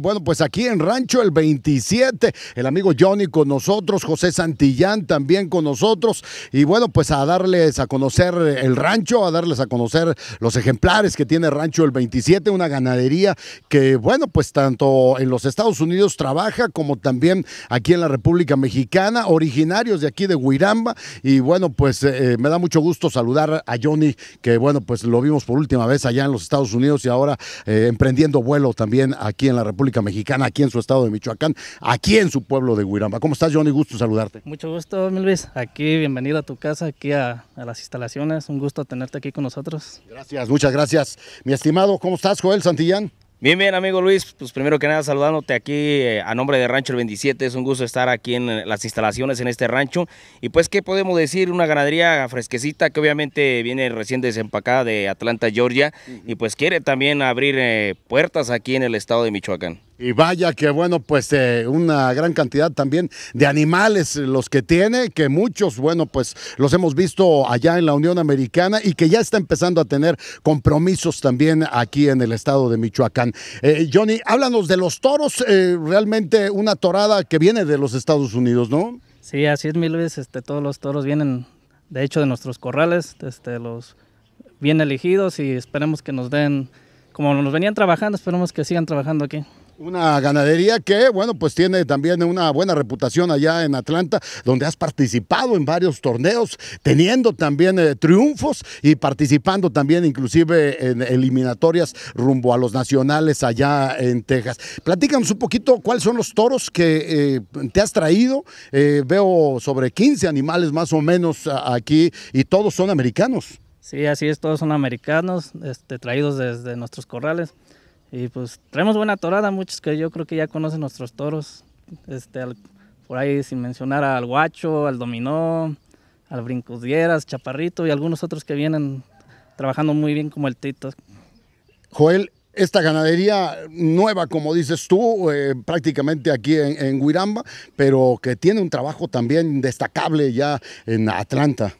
bueno, pues aquí en Rancho el 27, el amigo Johnny con nosotros, José Santillán también con nosotros, y bueno, pues a darles a conocer el rancho, a darles a conocer los ejemplares que tiene Rancho el 27, una ganadería que, bueno, pues tanto en los Estados Unidos trabaja como también aquí en la República Mexicana, originarios de aquí de Huiramba, y bueno, pues eh, eh, me da mucho gusto saludar a Johnny, que bueno, pues lo vimos por última vez allá en los Estados Unidos y ahora eh, emprendiendo vuelo también aquí en la República Mexicana, aquí en su estado de Michoacán, aquí en su pueblo de Huiramba. ¿Cómo estás, Johnny? Gusto saludarte. Mucho gusto, Milvis. Aquí, bienvenido a tu casa, aquí a las instalaciones. Un gusto tenerte aquí con nosotros. Gracias, muchas gracias. Mi estimado, ¿cómo estás, Joel Santillán? Bien, bien, amigo Luis, pues primero que nada saludándote aquí eh, a nombre de Rancho el 27, es un gusto estar aquí en eh, las instalaciones en este rancho. Y pues, ¿qué podemos decir? Una ganadería fresquecita que obviamente viene recién desempacada de Atlanta, Georgia, y pues quiere también abrir eh, puertas aquí en el estado de Michoacán. Y vaya que bueno, pues eh, una gran cantidad también de animales los que tiene, que muchos, bueno, pues los hemos visto allá en la Unión Americana y que ya está empezando a tener compromisos también aquí en el estado de Michoacán. Eh, Johnny, háblanos de los toros, eh, realmente una torada que viene de los Estados Unidos, ¿no? Sí, así es, mil veces este, todos los toros vienen, de hecho, de nuestros corrales, este, los bien elegidos y esperemos que nos den, como nos venían trabajando, esperemos que sigan trabajando aquí. Una ganadería que, bueno, pues tiene también una buena reputación allá en Atlanta, donde has participado en varios torneos, teniendo también eh, triunfos y participando también inclusive en eliminatorias rumbo a los nacionales allá en Texas. Platícanos un poquito cuáles son los toros que eh, te has traído. Eh, veo sobre 15 animales más o menos aquí y todos son americanos. Sí, así es, todos son americanos, este, traídos desde nuestros corrales. Y pues traemos buena torada, muchos que yo creo que ya conocen nuestros toros. Este, por ahí sin mencionar al guacho, al dominó, al brincos chaparrito y algunos otros que vienen trabajando muy bien como el Tito. Joel, esta ganadería nueva, como dices tú, eh, prácticamente aquí en, en pero que tiene un trabajo también destacable ya en Atlanta.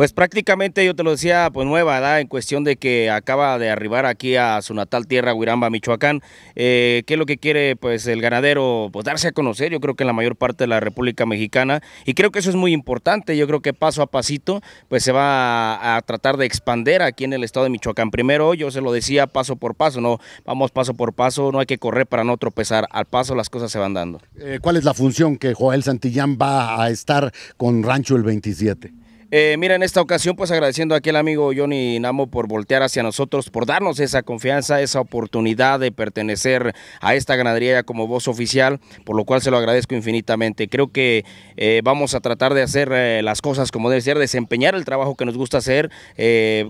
Pues prácticamente yo te lo decía, pues nueva edad en cuestión de que acaba de arribar aquí a su natal tierra, Huiramba, Michoacán. Eh, ¿Qué es lo que quiere pues el ganadero? Pues darse a conocer, yo creo que en la mayor parte de la República Mexicana. Y creo que eso es muy importante, yo creo que paso a pasito pues se va a, tratar de expander aquí en el estado de Michoacán. Primero yo se lo decía paso por paso, no, vamos paso por paso, no hay que correr para no tropezar, al paso las cosas se van dando. Eh, ¿Cuál es la función que Joel Santillán va a estar con Rancho el 27? Eh, mira, en esta ocasión, pues agradeciendo aquí al amigo Johnny Namo por voltear hacia nosotros, por darnos esa confianza, esa oportunidad de pertenecer a esta ganadería como voz oficial, por lo cual se lo agradezco infinitamente. Creo que eh, vamos a tratar de hacer eh, las cosas como debe ser, desempeñar el trabajo que nos gusta hacer,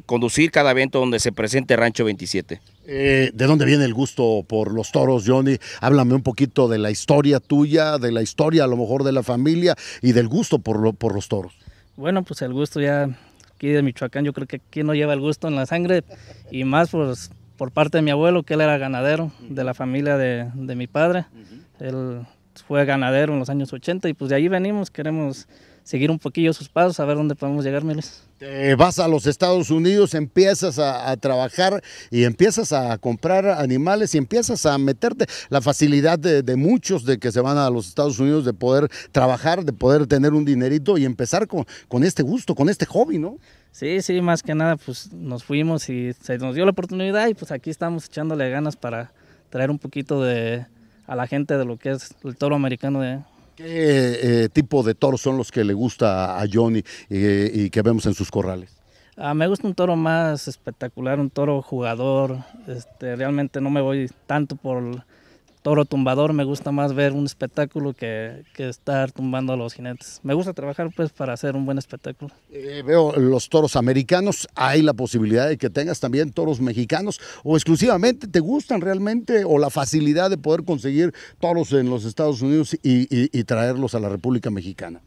conducir cada evento donde se presente Rancho 27. ¿De dónde viene el gusto por los toros, Johnny? Háblame un poquito de la historia tuya, de la historia a lo mejor de la familia y del gusto por, por los toros. Bueno, pues el gusto ya aquí de Michoacán, yo creo que aquí no lleva el gusto en la sangre y más pues por parte de mi abuelo, que él era ganadero de la familia de, de mi padre. Él fue ganadero en los años 80 y pues de ahí venimos, queremos seguir un poquillo sus pasos, a ver dónde podemos llegar, Miles. vas a los Estados Unidos, empiezas a, trabajar y empiezas a comprar animales y empiezas a meterte. La facilidad de, de, muchos de que se van a los Estados Unidos de poder trabajar, de poder tener un dinerito y empezar con, con este gusto, con este hobby, ¿no? Sí, sí, más que nada, pues nos fuimos y se nos dio la oportunidad y pues aquí estamos echándole ganas para traer un poquito de, a la gente de lo que es el toro americano de, ¿Qué eh, tipo de toros son los que le gusta a Johnny eh, y que vemos en sus corrales? Ah, me gusta un toro más espectacular, un toro jugador. Este, realmente no me voy tanto por toro tumbador, me gusta más ver un espectáculo que, estar tumbando a los jinetes. Me gusta trabajar pues para hacer un buen espectáculo. Eh, veo los toros americanos, ¿hay la posibilidad de que tengas también toros mexicanos o exclusivamente te gustan realmente o la facilidad de poder conseguir toros en los Estados Unidos y, traerlos a la República Mexicana?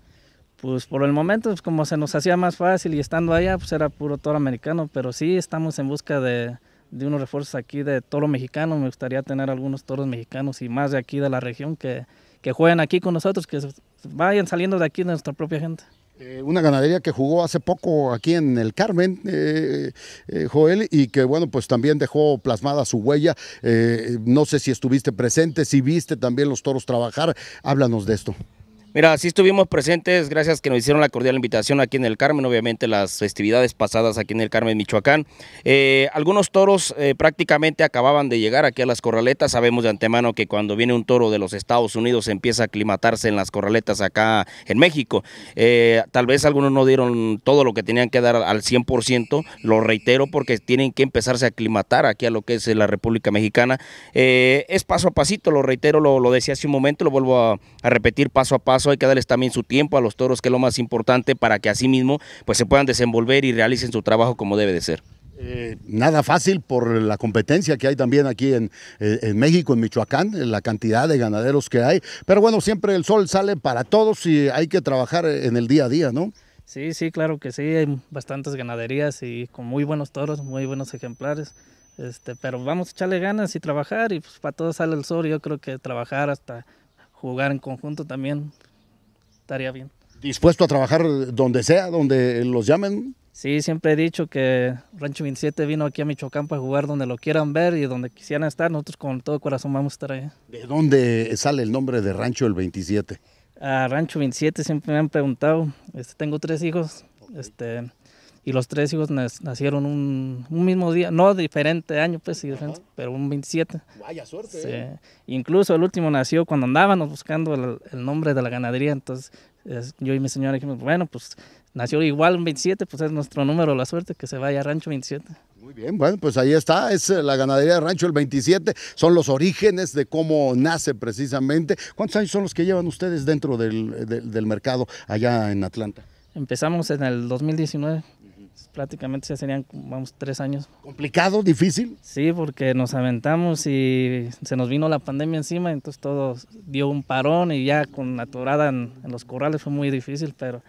Pues por el momento, pues, como se nos hacía más fácil y estando allá, pues era puro toro americano, pero sí estamos en busca de, de unos refuerzos aquí de toro mexicano. Me gustaría tener algunos toros mexicanos y más de aquí de la región que, jueguen aquí con nosotros, que vayan saliendo de aquí de nuestra propia gente. Eh, una ganadería que jugó hace poco aquí en el Carmen, eh, eh, Joel, y que bueno, pues también dejó plasmada su huella. no sé si estuviste presente, si viste también los toros trabajar. Háblanos de esto. Mira, sí estuvimos presentes, gracias que nos hicieron la cordial invitación aquí en el Carmen, obviamente las festividades pasadas aquí en el Carmen, Michoacán. Eh, algunos toros eh, prácticamente acababan de llegar aquí a las corraletas, sabemos de antemano que cuando viene un toro de los Estados Unidos empieza a aclimatarse en las corraletas acá en México. Eh, tal vez algunos no dieron todo lo que tenían que dar al 100%, lo reitero porque tienen que empezarse a aclimatar aquí a lo que es la República Mexicana. es paso a pasito, lo reitero, lo, decía hace un momento, lo vuelvo a repetir paso a paso hay que darles también su tiempo a los toros, que es lo más importante para que así mismo pues, se puedan desenvolver y realicen su trabajo como debe de ser. Eh, nada fácil por la competencia que hay también aquí en, eh, en, México, en Michoacán, eh, la cantidad de ganaderos que hay. Pero bueno, siempre el sol sale para todos y hay que trabajar en el día a día, ¿no? Sí, sí, claro que sí, hay bastantes ganaderías y con muy buenos toros, muy buenos ejemplares. Este, pero vamos a echarle ganas y trabajar y pues para todos sale el sol. Yo creo que trabajar hasta jugar en conjunto también estaría bien. ¿Dispuesto a trabajar donde sea, donde los llamen? Sí, siempre he dicho que Rancho 27 vino aquí a Michoacán para jugar donde lo quieran ver y donde quisieran estar. Nosotros con todo corazón vamos a estar ahí ¿De dónde sale el nombre de Rancho el 27? A Rancho 27 siempre me han preguntado. Este, tengo tres hijos. Este, y los tres hijos nacieron un, mismo día, no diferente año, pues, pero un 27. Vaya suerte. ¿eh? Incluso el último nació cuando andábamos buscando el, nombre de la ganadería, entonces yo y mi señora dijimos, bueno, pues nació igual un 27, pues es nuestro número, la suerte, que se vaya a Rancho 27. Muy bien, bueno, pues ahí está, es eh, la ganadería de Rancho el 27, son los orígenes de cómo nace precisamente. ¿Cuántos años son los que llevan ustedes dentro del, del, del mercado allá en Atlanta? Empezamos en el 2019. Pues, prácticamente ya serían, vamos, tres años. ¿Complicado? ¿Difícil? Sí, porque nos aventamos y se nos vino la pandemia encima, entonces todo dio un parón y ya con la torada en los corrales fue muy difícil, pero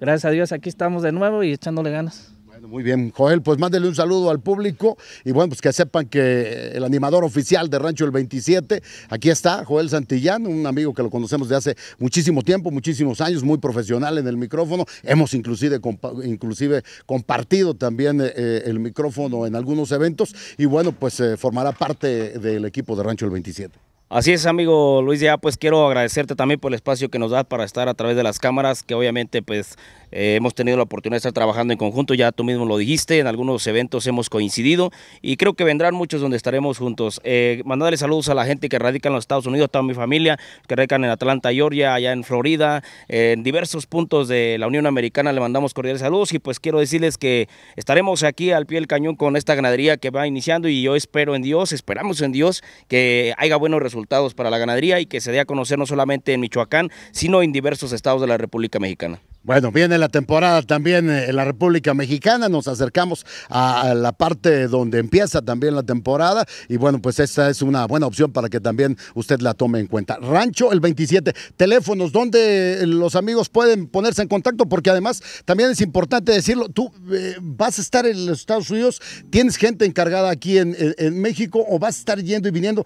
gracias a Dios aquí estamos de nuevo y echándole ganas. Muy bien, Joel, pues mándele un saludo al público y bueno, pues que sepan que el animador oficial de Rancho el 27, aquí está Joel Santillán, un amigo que lo conocemos de hace muchísimo tiempo, muchísimos años, muy profesional en el micrófono. Hemos inclusive, inclusive compartido también eh, eh, el micrófono en algunos eventos y bueno, pues eh, formará parte del equipo de Rancho el 27. Así es, amigo Luis, ya pues quiero agradecerte también por el espacio que nos das para estar a través de las cámaras, que obviamente pues eh, hemos tenido la oportunidad de estar trabajando en conjunto, ya tú mismo lo dijiste, en algunos eventos hemos coincidido y creo que vendrán muchos donde estaremos juntos. Eh, mandarle saludos a la gente que radica en los Estados Unidos, toda mi familia, que radica en Atlanta, Georgia, allá en Florida, en diversos puntos de la Unión Americana le mandamos cordiales saludos y pues quiero decirles que estaremos aquí al pie del cañón con esta ganadería que va iniciando y yo espero en Dios, esperamos en Dios que haya buenos resultados resultados para la ganadería y que se dé a conocer no solamente en Michoacán, sino en diversos estados de la República Mexicana. Bueno, viene la temporada también eh, en la República Mexicana, nos acercamos a, la parte donde empieza también la temporada y bueno, pues esa es una buena opción para que también usted la tome en cuenta. Rancho el 27, teléfonos donde eh, los amigos pueden ponerse en contacto porque además también es importante decirlo, tú eh, vas a estar en los Estados Unidos, tienes gente encargada aquí en México o vas a estar yendo y viniendo,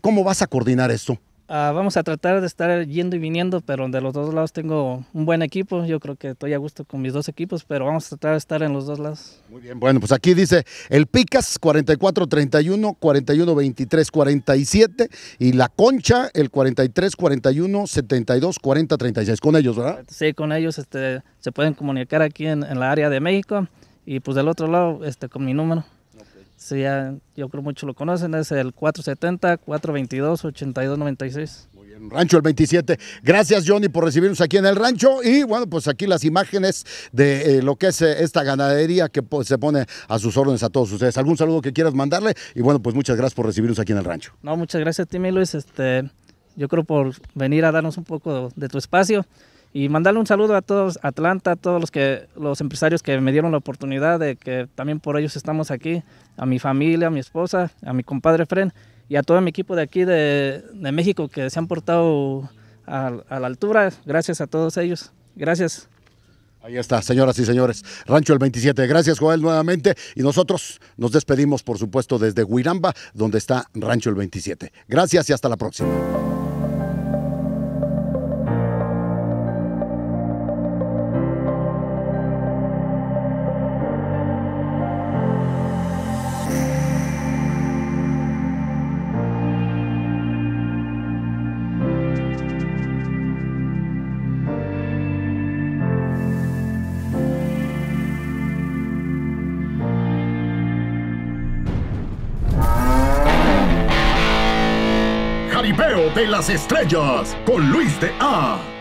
¿cómo vas a coordinar esto? Ah, vamos a tratar de estar yendo y viniendo, pero de los dos lados tengo un buen equipo. Yo creo que estoy a gusto con mis dos equipos, pero vamos a tratar de estar en los dos lados. Muy bien, bueno, pues aquí dice el Picas 44-31, 41-23-47 y la Concha el 43-41-72-40-36. Con ellos, ¿verdad? Sí, con ellos este, se pueden comunicar aquí en, en la área de México y pues del otro lado este, con mi número. Sí, yo creo muchos lo conocen, es el 470-422-8296. Muy bien, Rancho el 27. Gracias Johnny por recibirnos aquí en el rancho y bueno, pues aquí las imágenes de eh, lo que es eh, esta ganadería que se pone a sus órdenes a todos ustedes. ¿Algún saludo que quieras mandarle? Y bueno, pues muchas gracias por recibirnos aquí en el rancho. No, muchas gracias a ti, mi Luis, este, yo creo por venir a darnos un poco de tu espacio y mandarle un saludo a todos Atlanta, a todos los que los empresarios que me dieron la oportunidad de que también por ellos estamos aquí, a mi familia, a mi esposa, a mi compadre Fren y a todo mi equipo de aquí de, México que se han portado a, la altura. Gracias a todos ellos. Gracias. Ahí está, señoras y señores. Rancho el 27. Gracias, Joel, nuevamente. Y nosotros nos despedimos, por supuesto, desde Huiramba, donde está Rancho el 27. Gracias y hasta la próxima. de las estrellas con Luis de A.